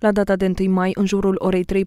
La data de 1 mai, în jurul orei 3.40,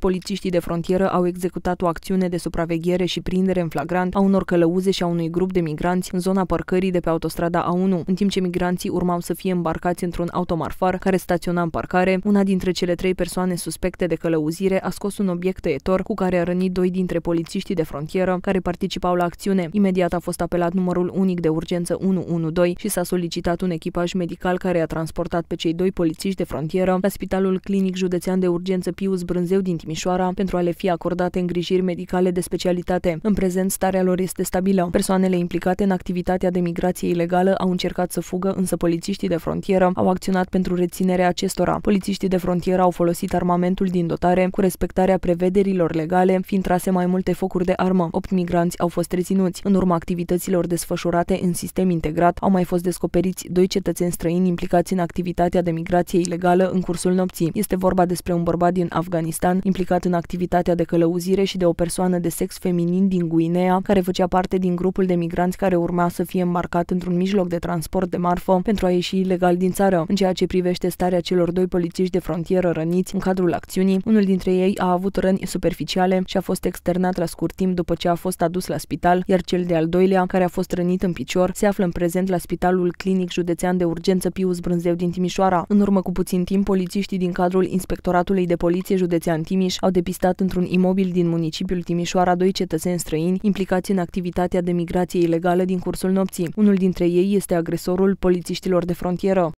polițiștii de frontieră au executat o acțiune de supraveghere și prindere în flagrant a unor călăuze și a unui grup de migranți în zona parcării de pe autostrada A1, în timp ce migranții urmau să fie îmbarcați într-un automarfar care staționa în parcare. Una dintre cele trei persoane suspecte de călăuzire a scos un obiect tăietor cu care a rănit doi dintre polițiștii de frontieră care participau la acțiune. Imediat a fost apelat numărul unic de urgență 112 și s-a solicitat un echipaj medical care a transportat pe cei doi polițiști de frontieră la spitalul Spitalul Clinic Județean de Urgență Pius Brânzeu din Timișoara pentru a le fi acordate îngrijiri medicale de specialitate. În prezent, starea lor este stabilă. Persoanele implicate în activitatea de migrație ilegală au încercat să fugă, însă polițiștii de frontieră au acționat pentru reținerea acestora. Polițiștii de frontieră au folosit armamentul din dotare cu respectarea prevederilor legale, fiind trase mai multe focuri de armă. Opt migranți au fost reținuți. În urma activităților desfășurate în sistem integrat, au mai fost descoperiți doi cetățeni străini implicați în activitatea de migrație ilegală în cursul nopții morții. Este vorba despre un bărbat din Afganistan implicat în activitatea de călăuzire și de o persoană de sex feminin din Guinea, care făcea parte din grupul de migranți care urma să fie marcat într-un mijloc de transport de marfă pentru a ieși ilegal din țară. În ceea ce privește starea celor doi polițiști de frontieră răniți în cadrul acțiunii, unul dintre ei a avut răni superficiale și a fost externat la scurt timp după ce a fost adus la spital, iar cel de-al doilea, care a fost rănit în picior, se află în prezent la Spitalul Clinic Județean de Urgență Pius Brânzeu din Timișoara. În urmă cu puțin timp, polițiștii din din cadrul Inspectoratului de Poliție Județean Timiș au depistat într-un imobil din municipiul Timișoara doi cetățeni străini implicați în activitatea de migrație ilegală din cursul nopții. Unul dintre ei este agresorul polițiștilor de frontieră.